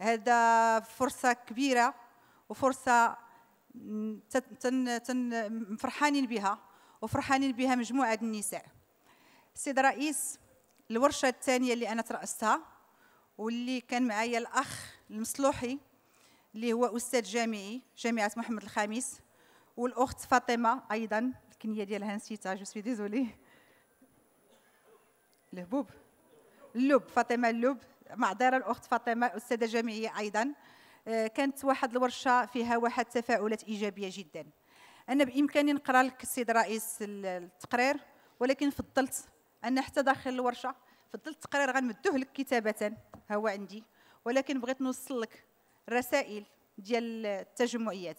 هذا فرصة كبيرة وفرصة تن تن فرحانين بها وفرحانين بها مجموعة النساء السيد رئيس الورشة الثانية اللي أنا ترأستها واللي كان معايا الأخ المصلوحي اللي هو أستاذ جامعي جامعة محمد الخامس والأخت فاطمة أيضا الكنية ديالها نسيتها جو سوي ديزولي الهبوب اللب فاطمة اللب معذرة الأخت فاطمة أستاذة جامعية أيضا آه، كانت واحد الورشة فيها واحد تفاعلات إيجابية جدا أنا بإمكاني نقرأ لك السيد رئيس التقرير ولكن فضلت أن حتى داخل الورشة فضلت التقرير غنمدوه لك كتابة ها هو عندي ولكن بغيت نوصل لك الرسائل ديال التجمعيات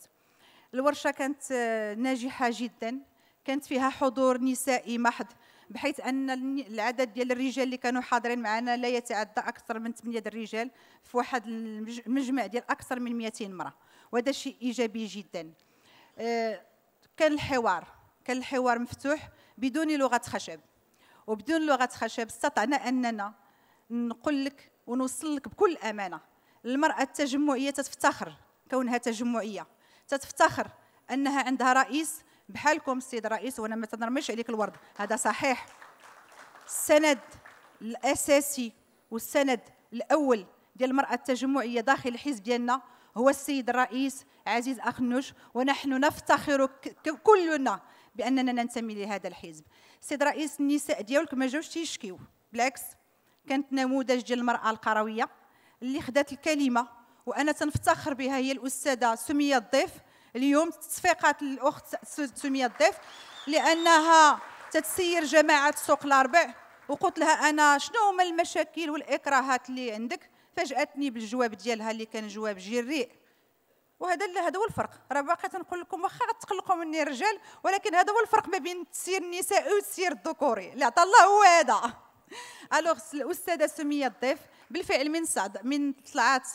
الورشة كانت آه، ناجحة جدا كانت فيها حضور نسائي محض بحيث ان العدد ديال الرجال اللي كانوا حاضرين معنا لا يتعدى اكثر من 8 الرجال في واحد المجمع ديال اكثر من 200 امراه وهذا شيء ايجابي جدا آه، كان الحوار كان الحوار مفتوح بدون لغه خشب وبدون لغه خشب استطعنا اننا نقول لك ونوصل لك بكل امانه المراه التجمعيه تتفتخر كونها تجمعيه تتفتخر انها عندها رئيس بحالكم السيد الرئيس وانا ما تنرميش عليك الورد هذا صحيح السند الاساسي والسند الاول ديال المراه التجمعيه داخل الحزب ديالنا هو السيد الرئيس عزيز اخنوش ونحن نفتخر كلنا باننا ننتمي لهذا الحزب السيد الرئيس النساء ديالك ما جاوش تيشكيو بالعكس كانت نموذج ديال المراه القرويه اللي خدات الكلمه وانا تنفتخر بها هي الاستاذه سميه الضيف اليوم تصفيقات الاخت سمية الضيف لانها تتسير جماعه سوق الاربع وقلت لها انا شنو هما المشاكل والاكراهات اللي عندك فاجاتني بالجواب ديالها اللي كان جواب جريء وهذا اللي هذا هو الفرق راه باقي تنقول لكم واخا غتقلقوا مني الرجال ولكن هذا هو الفرق ما بين تسير النسائي وتسير الذكوري اللي عطى الله هو هذا الوغ الاستاذه سميه الضيف بالفعل من صعد من طلعات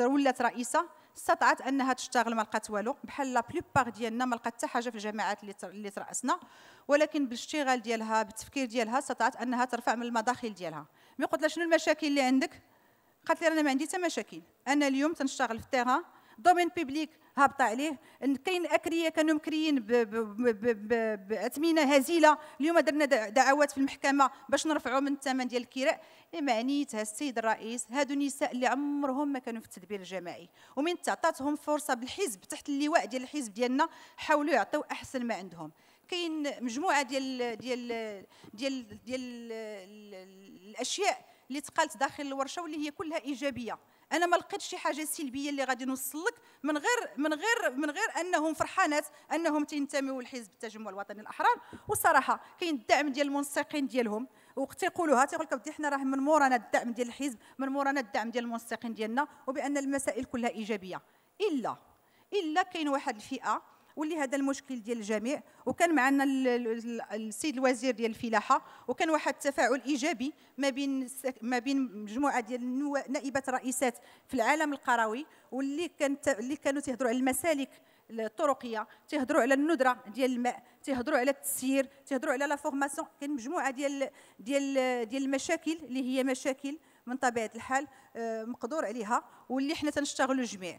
وولات رئيسه استطاعت انها تشتغل ما لقات والو بحال لا بلوبار ديالنا ما لقات حتى حاجه في الجامعات اللي اللي تراسنا ولكن بالاشتغال ديالها بالتفكير ديالها استطاعت انها ترفع من المداخل ديالها مي قلت لها شنو المشاكل اللي عندك قالت لي انا ما عندي حتى مشاكل انا اليوم تنشتغل في التيران دومين بيبليك هابطه عليه كاين الاكريه كانوا مكريين باثمنه هزيله اليوم درنا دعوات في المحكمه باش نرفعوا من الثمن ديال الكراء معنيتها السيد الرئيس هادو النساء اللي عمرهم ما كانوا في التدبير الجماعي ومن تعطاتهم فرصه بالحزب تحت اللواء ديال الحزب ديالنا حاولوا يعطيو احسن ما عندهم كاين مجموعه ديال ديال ديال ديال الاشياء اللي تقالت داخل الورشه واللي هي كلها ايجابيه انا ما لقيتش شي حاجه سلبيه اللي غادي نوصل لك من غير من غير من غير انهم فرحانات انهم تنتموا لحزب التجمع الوطني الاحرار وصراحه كاين الدعم ديال المنسقين ديالهم وقت يقولوها تيقول لك حنا راه من مورانا الدعم ديال الحزب من مورانا الدعم ديال المنسقين ديالنا وبان المسائل كلها ايجابيه الا الا كاين واحد الفئه ولي هذا المشكل ديال الجميع وكان معنا السيد الوزير ديال الفلاحه وكان واحد التفاعل ايجابي ما بين ما بين مجموعه ديال نائبات رئيسات في العالم القروي واللي كان اللي كانوا تيهضروا على المسالك الطرقيه تيهضروا على الندره ديال الماء تيهضروا على التسيير تيهضروا على لا فورماسيون كاين مجموعه ديال ديال ديال المشاكل اللي هي مشاكل من طبيعه الحال آه، مقدور عليها واللي حنا تنشتغلوا جميع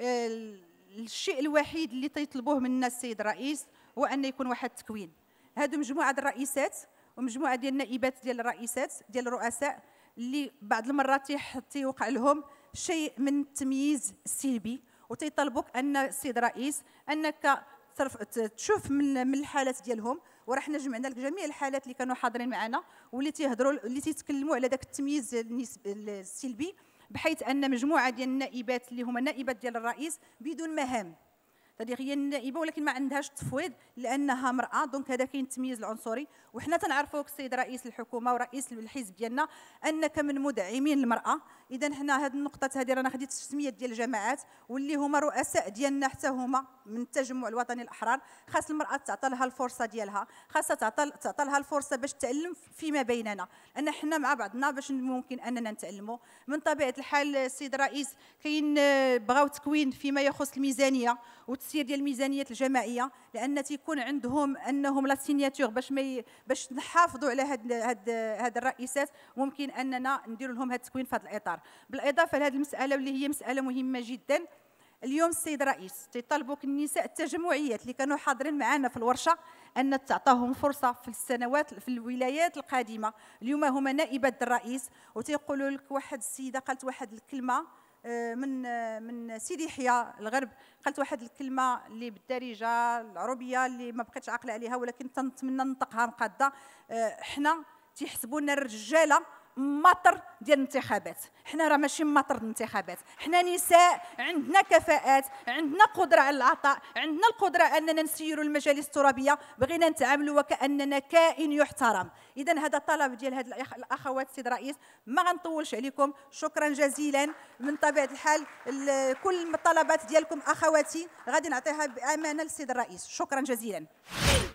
آه، الشيء الوحيد اللي تيطلبوه منا السيد الرئيس هو ان يكون واحد التكوين هادو مجموعه ديال الرئيسات ومجموعه ديال النائبات ديال الرئيسات ديال الرؤساء اللي بعض المرات تيوقع لهم شيء من التمييز السلبي وتيطلبوك ان السيد الرئيس انك تشوف من من الحالات ديالهم ورحنا جمعنا لك جميع الحالات اللي كانوا حاضرين معنا واللي تيهضروا اللي تيتكلموا على ذاك التمييز السلبي بحيث ان مجموعه ديال النائبات اللي هما نائبات ديال الرئيس بدون مهام هذه هي النائبه ولكن ما عندهاش تفويض لانها امراه دونك هذا كاين التمييز العنصري وحنا تنعرفوك السيد رئيس الحكومه ورئيس الحزب ديالنا انك من مدعمين المراه اذا حنا هذه النقطه هذه رانا خديت التسميه ديال الجماعات واللي هما رؤساء ديالنا حتى هما من التجمع الوطني الاحرار خاص المراه تعطى لها الفرصه ديالها خاصها تعطى تعطى لها الفرصه باش تعلم فيما بيننا ان حنا مع بعضنا باش ممكن اننا نتعلموا من طبيعه الحال السيد الرئيس كاين آه، بغاو تكوين فيما يخص الميزانيه التفسير ديال الميزانيات الجماعيه لان تيكون عندهم انهم لا سيناتور باش مي باش نحافظوا على هاد هاد هاد الرئيسات ممكن اننا نديروا لهم هاد التكوين في هذا الاطار بالاضافه لهذه المساله واللي هي مساله مهمه جدا اليوم السيد الرئيس تيطالبوك النساء التجمعيات اللي كانوا حاضرين معنا في الورشه ان تعطاهم فرصه في السنوات في الولايات القادمه اليوم هما نائبه الرئيس وتيقولوا لك واحد السيده قالت واحد الكلمه آه، من آه، من سيدي يحيى الغرب قالت واحد الكلمه اللي بالدارجه العربيه اللي ما بقيتش عاقله عليها ولكن تنتمنى ننطقها مقاده آه، حنا تيحسبونا الرجاله مطر ديال الانتخابات حنا راه ماشي مطر الانتخابات حنا نساء عندنا كفاءات عندنا قدره على العطاء عندنا القدره اننا نسيروا المجالس الترابيه بغينا نتعاملوا وكاننا كائن يحترم اذا هذا الطلب ديال هاد الاخوات السيد الرئيس ما غنطولش عليكم شكرا جزيلا من طبيعه الحال كل الطلبات ديالكم اخواتي غادي نعطيها بامانه للسيد الرئيس شكرا جزيلا